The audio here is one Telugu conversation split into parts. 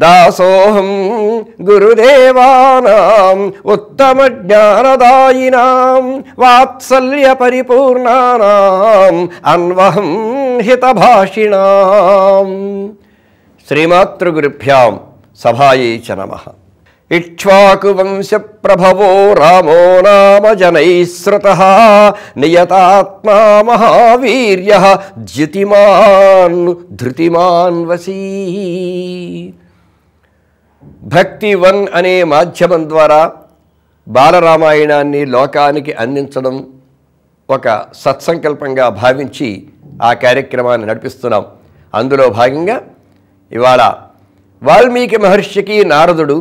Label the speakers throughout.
Speaker 1: दासोहम गुरुदेवा उत्तम ज्ञानदायिना वात्सल्य परिपूर्णानाम अन्वहम हित भाषिणाम श्रीमातृगुरुभ्याम सभाई च नम इक्वाकुवंश प्रभवो रामो नाम जनईस्रुत नियतात्मा महावीर्य द्युतिमा धृतिमा वसी భక్తి వన్ అనే మాధ్యమం ద్వారా బాలరామాయణాన్ని లోకానికి అందించడం ఒక సత్సంకల్పంగా భావించి ఆ కార్యక్రమాన్ని నడిపిస్తున్నాం అందులో భాగంగా ఇవాళ వాల్మీకి మహర్షికి నారదుడు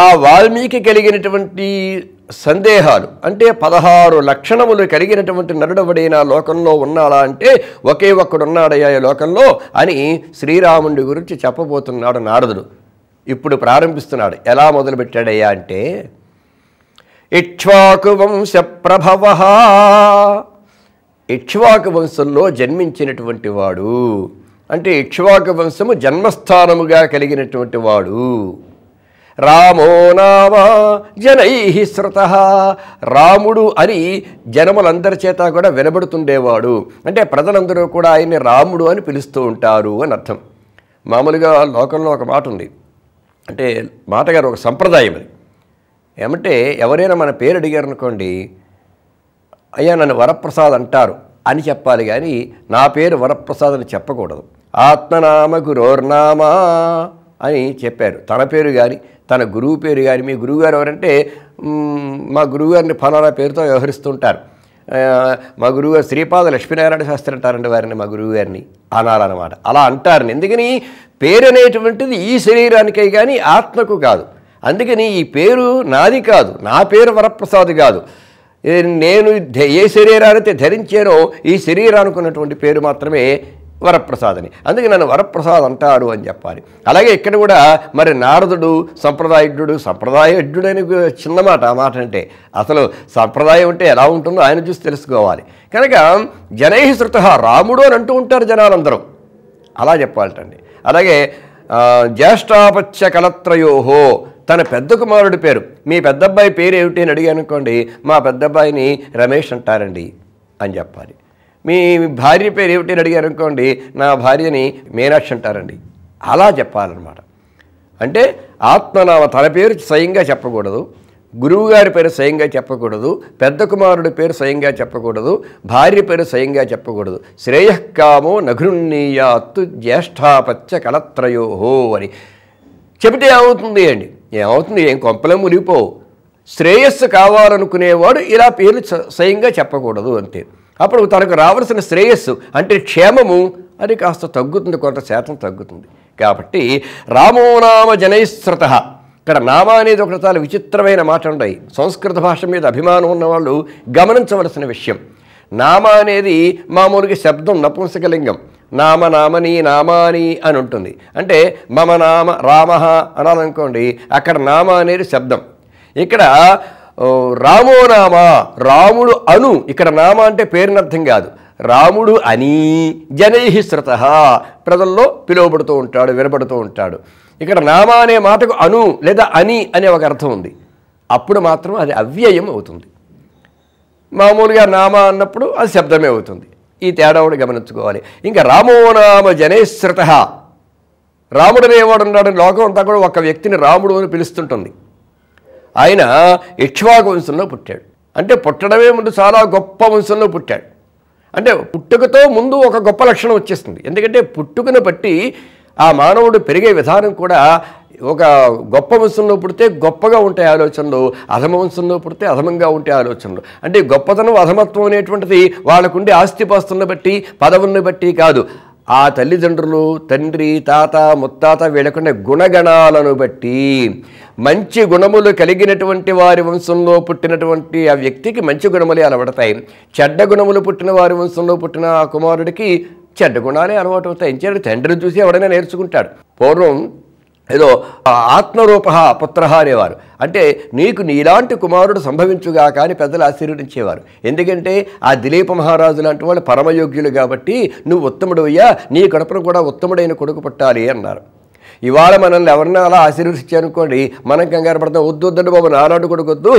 Speaker 1: ఆ వాల్మీకి కలిగినటువంటి సందేహాలు అంటే పదహారు లక్షణములు కలిగినటువంటి నరుడవడైనా లోకంలో ఉన్నాడా అంటే ఒకే ఒక్కడున్నాడయ్యా లోకంలో అని శ్రీరాముడి గురించి చెప్పబోతున్నాడు నారదుడు ఇప్పుడు ప్రారంభిస్తున్నాడు ఎలా మొదలుపెట్టాడయ్యా అంటే ఇక్ష్వాకు వంశ ప్రభవ ఇక్ష్వాకు వంశంలో జన్మించినటువంటి వాడు అంటే ఇక్ష్వాకు వంశము జన్మస్థానముగా కలిగినటువంటి వాడు రామో నామ జనై శ్రుత రాముడు అని జనములందరి చేత కూడా వినబడుతుండేవాడు అంటే ప్రజలందరూ కూడా ఆయన్ని రాముడు అని పిలుస్తూ ఉంటారు అని అర్థం మామూలుగా లోకంలో ఒక మాట ఉంది అంటే మాటగారు ఒక సంప్రదాయం అది ఏమంటే ఎవరైనా మన పేరు అడిగారు అనుకోండి అయ్యా నన్ను వరప్రసాద్ అంటారు అని చెప్పాలి కానీ నా పేరు వరప్రసాద్ అని చెప్పకూడదు ఆత్మనామ గురోర్నామా అని చెప్పారు తన పేరు కానీ తన గురువు పేరు కానీ మీ గురువుగారు ఎవరంటే మా గురువుగారిని ఫలానా పేరుతో వ్యవహరిస్తుంటారు మా గురువు గారు శ్రీపాద లక్ష్మీనారాయణ శాస్త్రి అంటారండి వారిని మా గురువు గారిని అనాలన్నమాట అలా అంటారని ఎందుకని పేరు అనేటువంటిది ఈ శరీరానికే కానీ ఆత్మకు కాదు అందుకని ఈ పేరు నాది కాదు నా పేరు వరప్రసాద్ కాదు నేను ఏ శరీరానైతే ధరించానో ఈ శరీరానికి ఉన్నటువంటి పేరు మాత్రమే వరప్రసాద్ అని అందుకే నన్ను వరప్రసాద్ అంటాడు అని చెప్పాలి అలాగే ఇక్కడ కూడా మరి నారదుడు సంప్రదాయజ్ఞుడు సంప్రదాయజ్ఞుడని చిన్న మాట ఆ మాట అంటే అసలు సంప్రదాయం అంటే ఎలా ఉంటుందో ఆయన చూసి తెలుసుకోవాలి కనుక జనై శృత రాముడు అని అంటూ ఉంటారు జనాలందరూ అలా చెప్పాలటండి అలాగే జ్యేష్ఠాపత్య కలత్రయోహో తన పెద్ద కుమారుడి పేరు మీ పెద్దబ్బాయి పేరు ఏమిటి అని అనుకోండి మా పెద్దబ్బాయిని రమేష్ అంటారండి అని చెప్పాలి మీ భార్య పేరు ఏమిటి అడిగారు అనుకోండి నా భార్యని మీనాక్షి అంటారండి అలా చెప్పాలన్నమాట అంటే ఆత్మనామ తన పేరు స్వయంగా చెప్పకూడదు గురువుగారి పేరు స్వయంగా చెప్పకూడదు పెద్ద కుమారుడి పేరు స్వయంగా చెప్పకూడదు భార్య పేరు స్వయంగా చెప్పకూడదు శ్రేయకామో నఘృణీయాత్తు జ్యేష్ఠాపత్య కలత్రయోహో అని చెబితే ఏమవుతుంది అండి ఏమవుతుంది ఏం కొంపలే మురిగిపోవు శ్రేయస్సు కావాలనుకునేవాడు ఇలా పేర్లు స్వయంగా చెప్పకూడదు అంతే అప్పుడు తనకు రావాల్సిన శ్రేయస్సు అంటే క్షేమము అది కాస్త తగ్గుతుంది కొంత శాతం తగ్గుతుంది కాబట్టి రామో నామ జనైశ్రుత ఇక్కడ నామ అనేది ఒకటి చాలా విచిత్రమైన మాట ఉన్నాయి సంస్కృత భాష మీద అభిమానం ఉన్నవాళ్ళు గమనించవలసిన విషయం నామ అనేది మామూలుగా శబ్దం నపుంసకలింగం నామ నామని నామాని అని ఉంటుంది అంటే మమ నామ రామ అనాలనుకోండి అక్కడ నామ అనేది శబ్దం ఇక్కడ రామోనామా రాముడు అను ఇక్కడ నామ అంటే పేరునర్థం కాదు రాముడు అని జనై శ్రుత ప్రజల్లో పిలువబడుతూ ఉంటాడు వినబడుతూ ఉంటాడు ఇక్కడ నామ అనే మాటకు అను లేదా అని అనే ఒక అర్థం ఉంది అప్పుడు మాత్రం అది అవ్యయం అవుతుంది మామూలుగా నామ అన్నప్పుడు అది శబ్దమే అవుతుంది ఈ తేడా కూడా గమనించుకోవాలి ఇంకా రామో నామ జనేశ్రుత రాముడు అనేవాడు ఉన్నాడు లోకం అంతా కూడా ఒక వ్యక్తిని రాముడు అని పిలుస్తుంటుంది ఆయన ఇక్ష్వాకు వంశంలో పుట్టాడు అంటే పుట్టడమే ముందు చాలా గొప్ప వంశంలో పుట్టాడు అంటే పుట్టుకతో ముందు ఒక గొప్ప లక్షణం వచ్చేస్తుంది ఎందుకంటే పుట్టుకను బట్టి ఆ మానవుడు పెరిగే విధానం కూడా ఒక గొప్ప వంశంలో పుడితే గొప్పగా ఉంటాయి ఆలోచనలు అధమ వంశంలో పుడితే అధమంగా ఉంటాయి ఆలోచనలు అంటే గొప్పతనం అధమత్వం అనేటువంటిది వాళ్ళకుండే ఆస్తిపాస్తులను బట్టి పదవులను బట్టి కాదు ఆ తల్లిదండ్రులు తండ్రి తాత ముత్తాత వీళ్ళకున్న గుణగణాలను బట్టి మంచి గుణములు కలిగినటువంటి వారి వంశంలో పుట్టినటువంటి ఆ వ్యక్తికి మంచి గుణములే అలవడతాయి చెడ్డ గుణములు పుట్టిన వారి వంశంలో పుట్టిన ఆ కుమారుడికి చెడ్డ గుణాలే అలవాటు అవుతాయి ఇంచేత తండ్రిని చూసి ఎవడైనా నేర్చుకుంటాడు పూర్వం ఏదో ఆత్మరూప పుత్రహారేవారు అనేవారు అంటే నీకు నీలాంటి కుమారుడు సంభవించుగా కానీ పెద్దలు ఆశీర్వదించేవారు ఎందుకంటే ఆ దిలీప మహారాజు లాంటి వాళ్ళు పరమయోగ్యులు కాబట్టి నువ్వు ఉత్తముడు అయ్యా నీ కడపను కూడా ఉత్తముడైన కొడుకు పుట్టాలి అన్నారు ఇవాళ మనల్ని ఎవరినైనా అలా ఆశీర్వదించారనుకోండి మనం కంగారు పడతాం వద్దు వద్దండి బాబు నానాడు కొడుకు వద్దు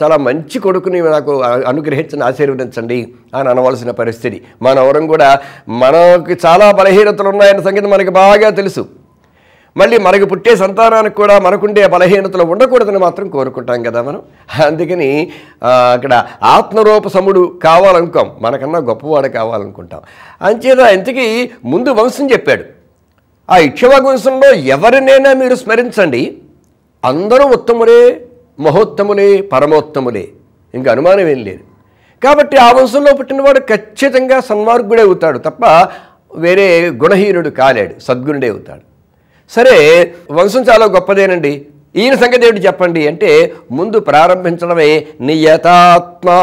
Speaker 1: చాలా మంచి కొడుకుని నాకు అనుగ్రహించిన ఆశీర్వదించండి అని అనవలసిన పరిస్థితి మనవరం ఎవరం కూడా మనకి చాలా బలహీనతలు ఉన్నాయన్న సంగతి మనకి బాగా తెలుసు మళ్ళీ మనకు పుట్టే సంతానానికి కూడా మనకుండే బలహీనతలు ఉండకూడదని మాత్రం కోరుకుంటాం కదా మనం అందుకని అక్కడ ఆత్మరూప సముడు కావాలనుకోం మనకన్నా గొప్పవాడు కావాలనుకుంటాం అంచేత ఇంతకీ ముందు వంశం చెప్పాడు ఆ వంశంలో ఎవరినైనా మీరు స్మరించండి అందరూ ఉత్తములే మహోత్తములే పరమోత్తములే ఇంకా అనుమానం ఏం లేదు కాబట్టి ఆ వంశంలో పుట్టినవాడు ఖచ్చితంగా సన్మార్గుడే అవుతాడు తప్ప వేరే గుణహీనుడు కాలేడు సద్గుణుడే అవుతాడు సరే వంశం చాలా గొప్పదేనండి ఈయన సంగతి ఏమిటి చెప్పండి అంటే ముందు ప్రారంభించడమే నియతాత్మా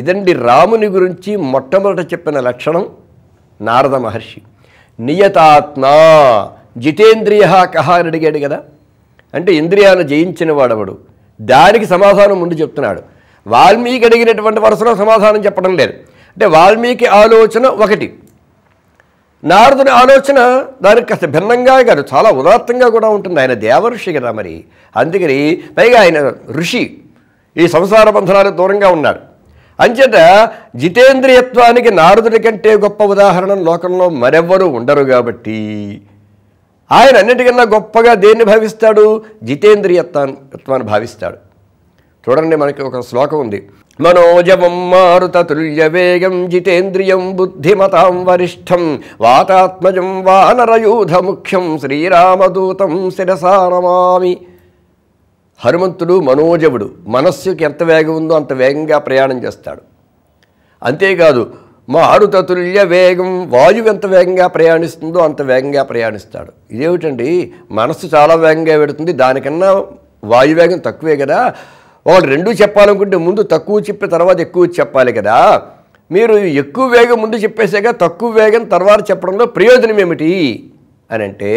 Speaker 1: ఇదండి రాముని గురించి మొట్టమొదట చెప్పిన లక్షణం నారద మహర్షి నియతాత్మ జితేంద్రియ కహ అని అడిగాడు కదా అంటే ఇంద్రియాలను జయించిన వాడవడు దానికి సమాధానం ముందు చెప్తున్నాడు వాల్మీకి అడిగినటువంటి వరుసలో సమాధానం చెప్పడం లేదు అంటే వాల్మీకి ఆలోచన ఒకటి నారదుని ఆలోచన దానికి కాస్త భిన్నంగా కాదు చాలా ఉదాత్తంగా కూడా ఉంటుంది ఆయన దేవఋషి కదా మరి అందుకని పైగా ఆయన ఋషి ఈ సంసార బంధనాలు దూరంగా ఉన్నాడు అంచేత జితేంద్రియత్వానికి నారదుడి కంటే గొప్ప ఉదాహరణ లోకంలో మరెవ్వరూ ఉండరు కాబట్టి ఆయన అన్నిటికన్నా గొప్పగా దేన్ని భావిస్తాడు జితేంద్రియత్వాన్ని భావిస్తాడు చూడండి మనకి ఒక శ్లోకం ఉంది మనోజవం వేగం జితేంద్రియం బుద్ధిమతాం వరిష్టం వాతాత్మజం వానరయూధ ముఖ్యం శ్రీరామదూతం శిరసారమామి హనుమంతుడు మనోజవుడు మనస్సుకి ఎంత వేగం ఉందో అంత వేగంగా ప్రయాణం చేస్తాడు అంతేకాదు మారుతతుల్య వేగం వాయువు ఎంత వేగంగా ప్రయాణిస్తుందో అంత వేగంగా ప్రయాణిస్తాడు ఇదేమిటండి మనస్సు చాలా వేగంగా పెడుతుంది దానికన్నా వాయువేగం తక్కువే కదా ఒకటి రెండు చెప్పాలనుకుంటే ముందు తక్కువ చెప్పిన తర్వాత ఎక్కువ చెప్పాలి కదా మీరు ఎక్కువ వేగం ముందు చెప్పేసాక తక్కువ వేగం తర్వాత చెప్పడంలో ప్రయోజనం ఏమిటి అని అంటే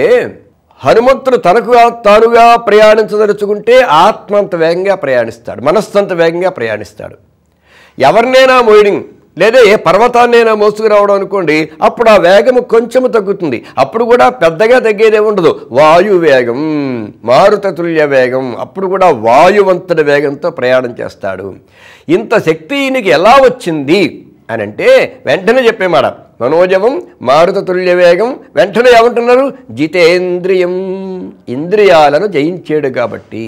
Speaker 1: హనుమంతుడు తనకు తానుగా ప్రయాణించదలుచుకుంటే అంత వేగంగా ప్రయాణిస్తాడు అంత వేగంగా ప్రయాణిస్తాడు ఎవరినైనా మోయడింగ్ లేదా ఏ పర్వతాన్నైనా మోసుకురావడం అనుకోండి అప్పుడు ఆ వేగము కొంచెం తగ్గుతుంది అప్పుడు కూడా పెద్దగా తగ్గేదే ఉండదు వాయు వేగం మారుతతుల్య వేగం అప్పుడు కూడా వాయువంతుడి వేగంతో ప్రయాణం చేస్తాడు ఇంత శక్తి ఈయనకి ఎలా వచ్చింది అని అంటే వెంటనే చెప్పేమాట మనోజవం మారుతతుల్య వేగం వెంటనే ఏమంటున్నారు జితేంద్రియం ఇంద్రియాలను జయించాడు కాబట్టి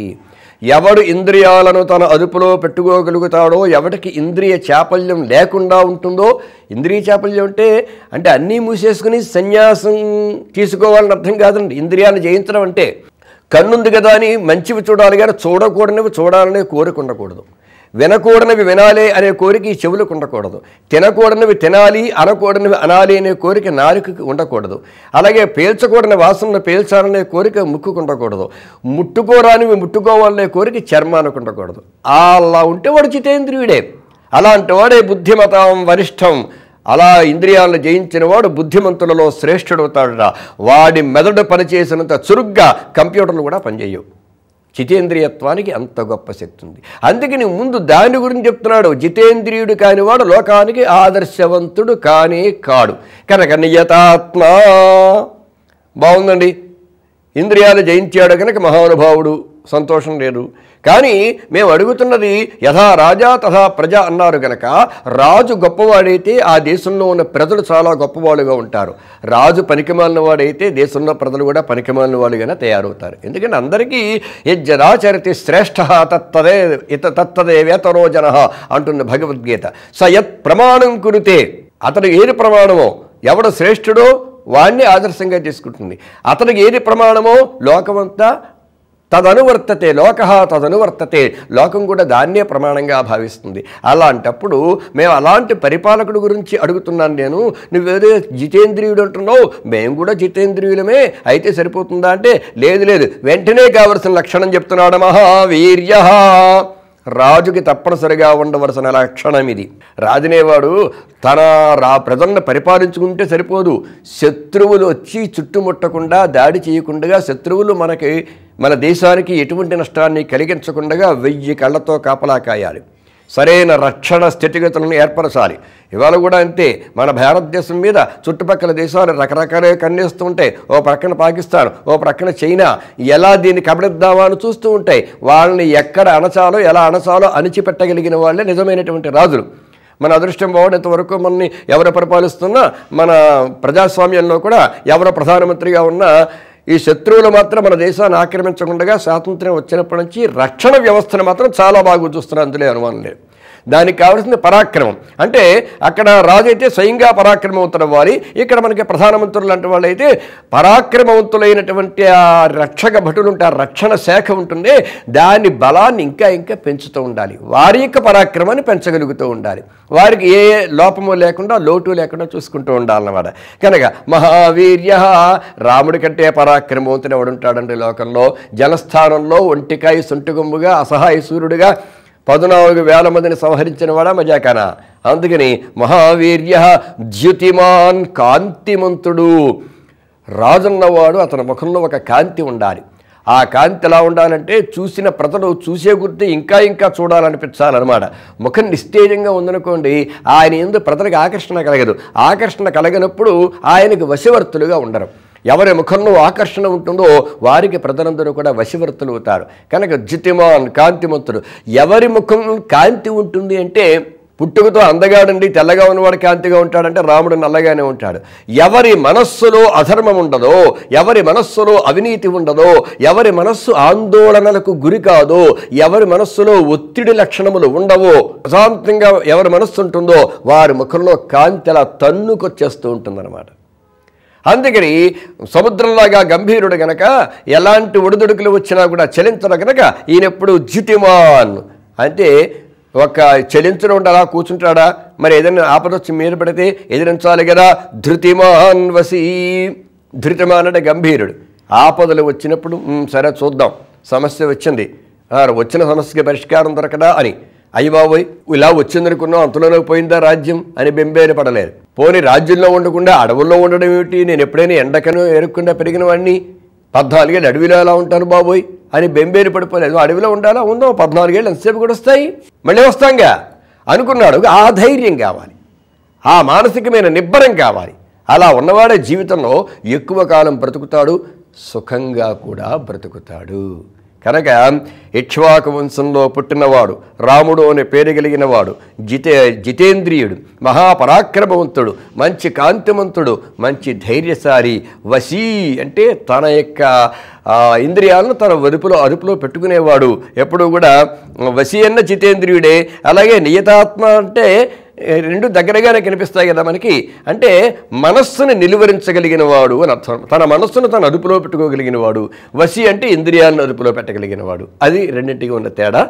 Speaker 1: ఎవడు ఇంద్రియాలను తన అదుపులో పెట్టుకోగలుగుతాడో ఎవడికి ఇంద్రియ చాపల్యం లేకుండా ఉంటుందో ఇంద్రియ చాపల్యం అంటే అంటే అన్నీ మూసేసుకుని సన్యాసం తీసుకోవాలని అర్థం కాదండి ఇంద్రియాన్ని జయించడం అంటే కన్నుంది కదా అని మంచివి చూడాలి కానీ చూడకూడనివి చూడాలనే కోరిక ఉండకూడదు వినకూడనివి వినాలి అనే కోరిక ఈ చెవులకు ఉండకూడదు తినకూడనివి తినాలి అనకూడనివి అనాలి అనే కోరిక నాలుకకి ఉండకూడదు అలాగే పేల్చకూడని వాసనను పేల్చాలనే కోరిక ముక్కుకు ఉండకూడదు ముట్టుకోరానివి ముట్టుకోవాలనే కోరిక చర్మానికి ఉండకూడదు అలా ఉంటే వాడు చితేంద్రియుడే అలాంటి వాడే బుద్ధిమతం వరిష్టం అలా ఇంద్రియాలను జయించిన వాడు బుద్ధిమంతులలో శ్రేష్ఠుడవుతాడు వాడి మెదడు పనిచేసినంత చురుగ్గా కంప్యూటర్లు కూడా పనిచేయవు జితేంద్రియత్వానికి అంత గొప్ప శక్తి ఉంది అందుకని ముందు దాని గురించి చెప్తున్నాడు జితేంద్రియుడు కానివాడు లోకానికి ఆదర్శవంతుడు కానీ కాడు కనుక నియతాత్మ బాగుందండి ఇంద్రియాలు జయించాడు కనుక మహానుభావుడు సంతోషం లేదు కానీ మేము అడుగుతున్నది యథా రాజా తథా ప్రజ అన్నారు గనక రాజు గొప్పవాడైతే ఆ దేశంలో ఉన్న ప్రజలు చాలా గొప్పవాళ్ళుగా ఉంటారు రాజు పనికిమాలిన వాడైతే దేశంలో ప్రజలు కూడా పనికిమాలిన వాళ్ళుగానే తయారవుతారు ఎందుకంటే అందరికీ యజ్జరాచరితి శ్రేష్ఠ తత్తదే ఇత తత్తదే వేతనో జన అంటున్న భగవద్గీత స యత్ ప్రమాణం కురితే అతడు ఏది ప్రమాణమో ఎవడు శ్రేష్ఠుడో వాణ్ణి ఆదర్శంగా తీసుకుంటుంది అతనికి ఏది ప్రమాణమో లోకమంతా తదనువర్తతే లోక తదనువర్తతే లోకం కూడా దాన్నే ప్రమాణంగా భావిస్తుంది అలాంటప్పుడు మేము అలాంటి పరిపాలకుడు గురించి అడుగుతున్నాను నేను నువ్వేదో జితేంద్రియుడు అంటున్నావు మేము కూడా జితేంద్రియులమే అయితే సరిపోతుందా అంటే లేదు లేదు వెంటనే కావలసిన లక్షణం చెప్తున్నాడు మహావీర్య రాజుకి తప్పనిసరిగా ఉండవలసిన లక్షణం ఇది రాజునేవాడు తన రా ప్రజలను పరిపాలించుకుంటే సరిపోదు శత్రువులు వచ్చి చుట్టుముట్టకుండా దాడి చేయకుండా శత్రువులు మనకి మన దేశానికి ఎటువంటి నష్టాన్ని కలిగించకుండా వెయ్యి కళ్ళతో కాపలా కాయాలి సరైన రక్షణ స్థితిగతులను ఏర్పరచాలి ఇవాళ కూడా అంతే మన భారతదేశం మీద చుట్టుపక్కల దేశాలు రకరకాలుగా కన్నేస్తూ ఉంటాయి ఓ ప్రక్కన పాకిస్తాన్ ఓ ప్రక్కన చైనా ఎలా దీన్ని కబడిద్దామా అని చూస్తూ ఉంటాయి వాళ్ళని ఎక్కడ అణచాలో ఎలా అణచాలో అణిచిపెట్టగలిగిన వాళ్ళే నిజమైనటువంటి రాజులు మన అదృష్టం బాగుండేంత వరకు మనని ఎవరు పరిపాలిస్తున్నా మన ప్రజాస్వామ్యంలో కూడా ఎవరు ప్రధానమంత్రిగా ఉన్నా ఈ శత్రువులు మాత్రం మన దేశాన్ని ఆక్రమించకుండా స్వాతంత్ర్యం వచ్చినప్పటి నుంచి రక్షణ వ్యవస్థను మాత్రం చాలా బాగా చూస్తున్నారు అందులో అనుమానం లేదు దానికి కావాల్సింది పరాక్రమం అంటే అక్కడ రాజు అయితే స్వయంగా పరాక్రమవంతుల వారి ఇక్కడ మనకి ప్రధానమంత్రులు లాంటి వాళ్ళు అయితే పరాక్రమవంతులైనటువంటి ఆ రక్షక భటులు ఉంటారు రక్షణ శాఖ ఉంటుంది దాని బలాన్ని ఇంకా ఇంకా పెంచుతూ ఉండాలి వారి యొక్క పరాక్రమాన్ని పెంచగలుగుతూ ఉండాలి వారికి ఏ లోపము లేకుండా లోటు లేకుండా చూసుకుంటూ ఉండాలన్నమాట కనుక మహావీర్య రాముడి కంటే పరాక్రమవంతుని ఎవడుంటాడండి లోకంలో జలస్థానంలో ఒంటికాయ సొంటుగొమ్ముగా అసహాయ సూర్యుడుగా పద్నాలుగు వేల మందిని సంహరించిన వాడా మజాకాన అందుకని మహావీర్య ద్యుతిమాన్ కాంతిమంతుడు రాజున్నవాడు అతని ముఖంలో ఒక కాంతి ఉండాలి ఆ కాంతి ఎలా ఉండాలంటే చూసిన ప్రతడు చూసే గుర్తి ఇంకా ఇంకా చూడాలనిపించాలన్నమాట ముఖం నిస్తేజంగా ఉందనుకోండి ఆయన ఎందు ప్రజలకు ఆకర్షణ కలగదు ఆకర్షణ కలగనప్పుడు ఆయనకు వశవర్తులుగా ఉండరు ఎవరి ముఖంలో ఆకర్షణ ఉంటుందో వారికి ప్రజలందరూ కూడా వశవర్తులు అవుతారు కనుక జితిమాన్ కాంతిమంతుడు ఎవరి ముఖం కాంతి ఉంటుంది అంటే పుట్టుకతో అందగాడండి తెల్లగా ఉన్నవాడు కాంతిగా ఉంటాడంటే రాముడు నల్లగానే ఉంటాడు ఎవరి మనస్సులో అధర్మం ఉండదో ఎవరి మనస్సులో అవినీతి ఉండదో ఎవరి మనస్సు ఆందోళనలకు గురి కాదో ఎవరి మనస్సులో ఒత్తిడి లక్షణములు ఉండవో ప్రశాంతంగా ఎవరి మనస్సు ఉంటుందో వారి ముఖంలో కాంతి అలా తన్నుకొచ్చేస్తూ ఉంటుందన్నమాట అందుకని సముద్రంలాగా గంభీరుడు గనక ఎలాంటి ఒడిదుడుకులు వచ్చినా కూడా చలించడం గనక ఎప్పుడు జ్యుతిమాన్ అంటే ఒక చలించడం ఉండాలా కూర్చుంటాడా మరి ఏదైనా ఆపదొచ్చి మీద పడితే ఎదిరించాలి కదా ధృతిమాన్ వసీ ధృతిమాన్ అంటే గంభీరుడు ఆపదలు వచ్చినప్పుడు సరే చూద్దాం సమస్య వచ్చింది వచ్చిన సమస్యకి పరిష్కారం దొరకదా అని అయ్యి ఇలా వచ్చిందనుకున్నాం అంతలోనే పోయిందా రాజ్యం అని బెంబేరు పడలేదు పోని రాజ్యంలో ఉండకుండా అడవుల్లో ఉండడం ఏమిటి నేను ఎప్పుడైనా ఎండకనో ఎరుక్కుండా పెరిగిన వాడిని పద్నాలుగేళ్ళు అడవిలో ఎలా ఉంటాను బాబోయ్ అని బెంబేరు పడిపోలేదు అడవిలో ఉండాలా ఉందో పద్నాలుగేళ్ళు ఎంతసేపు కూడా వస్తాయి మళ్ళీ వస్తాంగా అనుకున్నాడు ఆ ధైర్యం కావాలి ఆ మానసికమైన నిబ్బరం కావాలి అలా ఉన్నవాడే జీవితంలో ఎక్కువ కాలం బ్రతుకుతాడు సుఖంగా కూడా బ్రతుకుతాడు కనుక ఇక్ష్వాకు వంశంలో పుట్టినవాడు రాముడు అనే పేరు కలిగినవాడు జితే జితేంద్రియుడు మహాపరాక్రమవంతుడు మంచి కాంతిమంతుడు మంచి ధైర్యసారి వశీ అంటే తన యొక్క ఇంద్రియాలను తన వదుపులో అదుపులో పెట్టుకునేవాడు ఎప్పుడు కూడా వశీ అన్న జితేంద్రియుడే అలాగే నియతాత్మ అంటే రెండు దగ్గరగానే కనిపిస్తాయి కదా మనకి అంటే మనస్సును నిలువరించగలిగిన వాడు అని అర్థం తన మనస్సును తన అదుపులో పెట్టుకోగలిగిన వాడు వసి అంటే ఇంద్రియాలను అదుపులో పెట్టగలిగిన వాడు అది రెండింటికి ఉన్న తేడా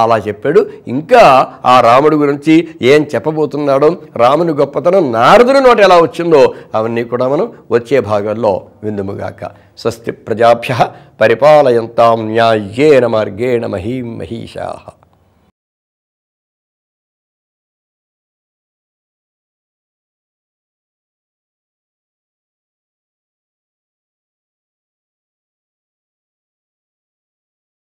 Speaker 1: అలా చెప్పాడు ఇంకా ఆ రాముడు గురించి ఏం చెప్పబోతున్నాడో రాముని గొప్పతనం నారదుని నోట ఎలా వచ్చిందో అవన్నీ కూడా మనం వచ్చే భాగాల్లో విందుముగాక స్వస్తి ప్రజాభ్య పరిపాలయంతాం న్యాయ్యేన మార్గేణ మహీం మహీషా